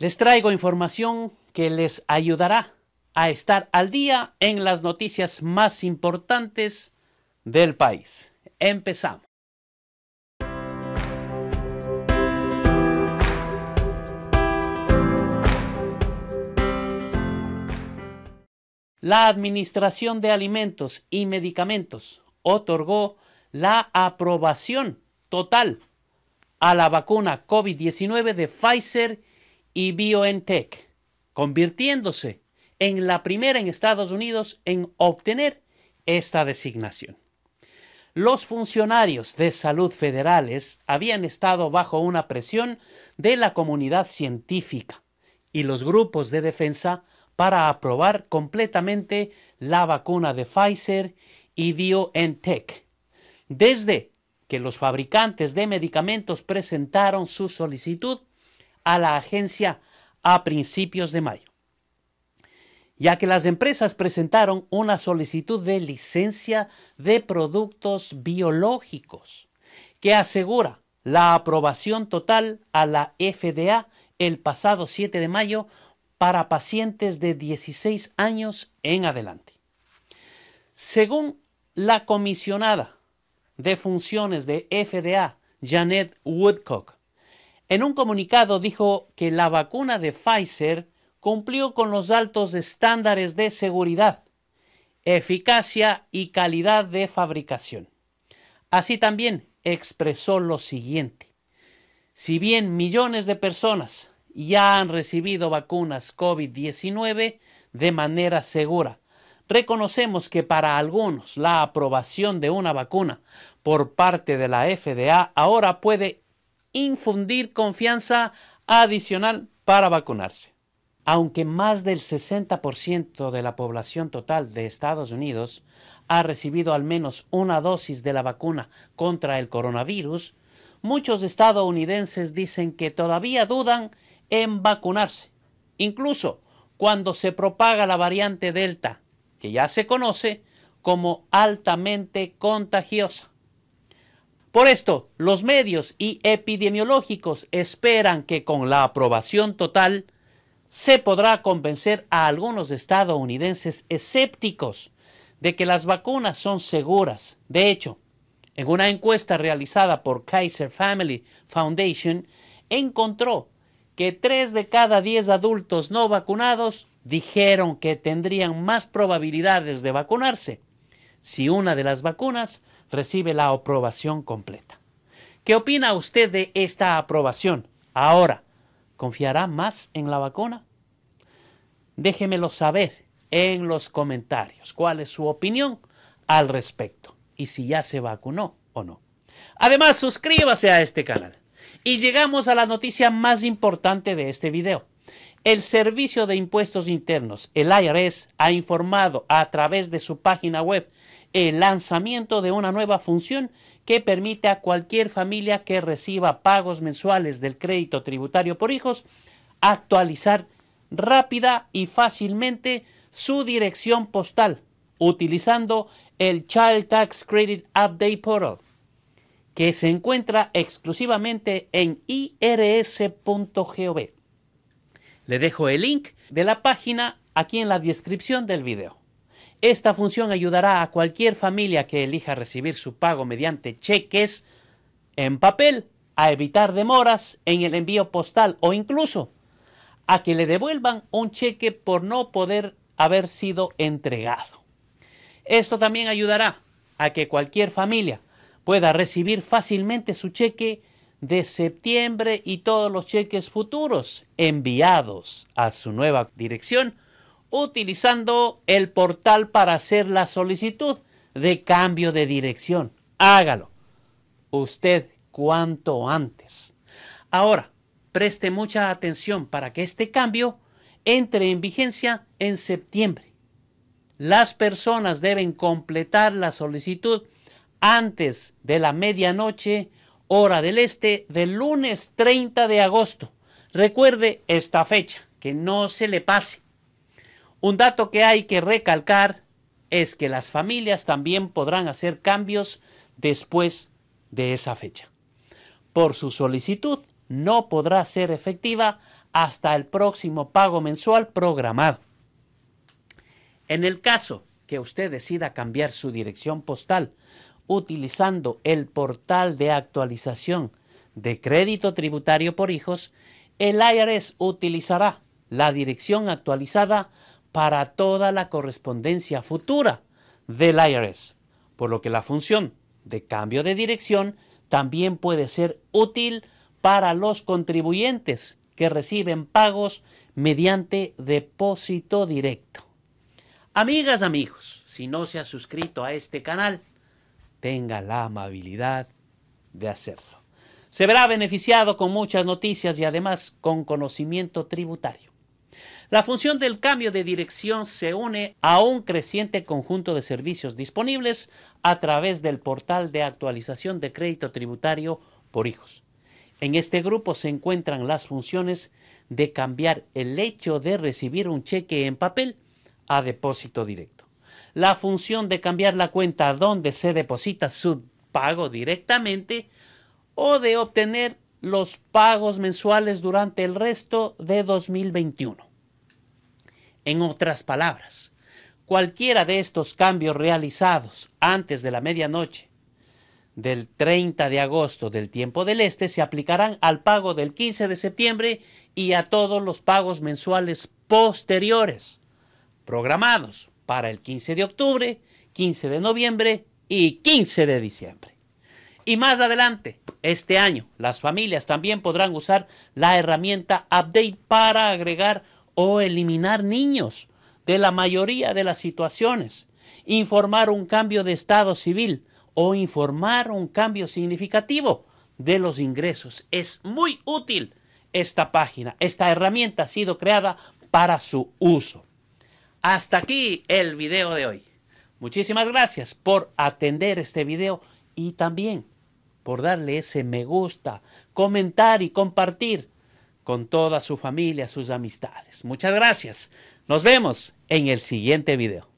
Les traigo información que les ayudará a estar al día en las noticias más importantes del país. Empezamos. La Administración de Alimentos y Medicamentos otorgó la aprobación total a la vacuna COVID-19 de Pfizer y BioNTech, convirtiéndose en la primera en Estados Unidos en obtener esta designación. Los funcionarios de salud federales habían estado bajo una presión de la comunidad científica y los grupos de defensa para aprobar completamente la vacuna de Pfizer y BioNTech. Desde que los fabricantes de medicamentos presentaron su solicitud a la agencia a principios de mayo, ya que las empresas presentaron una solicitud de licencia de productos biológicos que asegura la aprobación total a la FDA el pasado 7 de mayo para pacientes de 16 años en adelante. Según la comisionada de funciones de FDA, Janet Woodcock, en un comunicado dijo que la vacuna de Pfizer cumplió con los altos estándares de seguridad, eficacia y calidad de fabricación. Así también expresó lo siguiente. Si bien millones de personas ya han recibido vacunas COVID-19 de manera segura, reconocemos que para algunos la aprobación de una vacuna por parte de la FDA ahora puede infundir confianza adicional para vacunarse. Aunque más del 60% de la población total de Estados Unidos ha recibido al menos una dosis de la vacuna contra el coronavirus, muchos estadounidenses dicen que todavía dudan en vacunarse, incluso cuando se propaga la variante Delta, que ya se conoce como altamente contagiosa. Por esto, los medios y epidemiológicos esperan que con la aprobación total se podrá convencer a algunos estadounidenses escépticos de que las vacunas son seguras. De hecho, en una encuesta realizada por Kaiser Family Foundation, encontró que 3 de cada 10 adultos no vacunados dijeron que tendrían más probabilidades de vacunarse si una de las vacunas recibe la aprobación completa. ¿Qué opina usted de esta aprobación? Ahora, ¿confiará más en la vacuna? Déjemelo saber en los comentarios cuál es su opinión al respecto y si ya se vacunó o no. Además, suscríbase a este canal. Y llegamos a la noticia más importante de este video. El Servicio de Impuestos Internos, el IRS, ha informado a través de su página web el lanzamiento de una nueva función que permite a cualquier familia que reciba pagos mensuales del crédito tributario por hijos actualizar rápida y fácilmente su dirección postal utilizando el Child Tax Credit Update Portal, que se encuentra exclusivamente en irs.gov. Le dejo el link de la página aquí en la descripción del video. Esta función ayudará a cualquier familia que elija recibir su pago mediante cheques en papel a evitar demoras en el envío postal o incluso a que le devuelvan un cheque por no poder haber sido entregado. Esto también ayudará a que cualquier familia pueda recibir fácilmente su cheque de septiembre y todos los cheques futuros enviados a su nueva dirección utilizando el portal para hacer la solicitud de cambio de dirección. Hágalo usted cuanto antes. Ahora, preste mucha atención para que este cambio entre en vigencia en septiembre. Las personas deben completar la solicitud antes de la medianoche, hora del este, del lunes 30 de agosto. Recuerde esta fecha, que no se le pase. Un dato que hay que recalcar es que las familias también podrán hacer cambios después de esa fecha. Por su solicitud, no podrá ser efectiva hasta el próximo pago mensual programado. En el caso que usted decida cambiar su dirección postal utilizando el portal de actualización de crédito tributario por hijos, el IRS utilizará la dirección actualizada para toda la correspondencia futura del IRS, por lo que la función de cambio de dirección también puede ser útil para los contribuyentes que reciben pagos mediante depósito directo. Amigas, amigos, si no se ha suscrito a este canal, tenga la amabilidad de hacerlo. Se verá beneficiado con muchas noticias y además con conocimiento tributario. La función del cambio de dirección se une a un creciente conjunto de servicios disponibles a través del portal de actualización de crédito tributario por hijos. En este grupo se encuentran las funciones de cambiar el hecho de recibir un cheque en papel a depósito directo. La función de cambiar la cuenta donde se deposita su pago directamente o de obtener los pagos mensuales durante el resto de 2021. En otras palabras, cualquiera de estos cambios realizados antes de la medianoche del 30 de agosto del tiempo del Este se aplicarán al pago del 15 de septiembre y a todos los pagos mensuales posteriores programados para el 15 de octubre, 15 de noviembre y 15 de diciembre. Y más adelante, este año, las familias también podrán usar la herramienta Update para agregar o eliminar niños de la mayoría de las situaciones, informar un cambio de estado civil o informar un cambio significativo de los ingresos. Es muy útil esta página. Esta herramienta ha sido creada para su uso. Hasta aquí el video de hoy. Muchísimas gracias por atender este video y también por darle ese me gusta, comentar y compartir con toda su familia, sus amistades. Muchas gracias. Nos vemos en el siguiente video.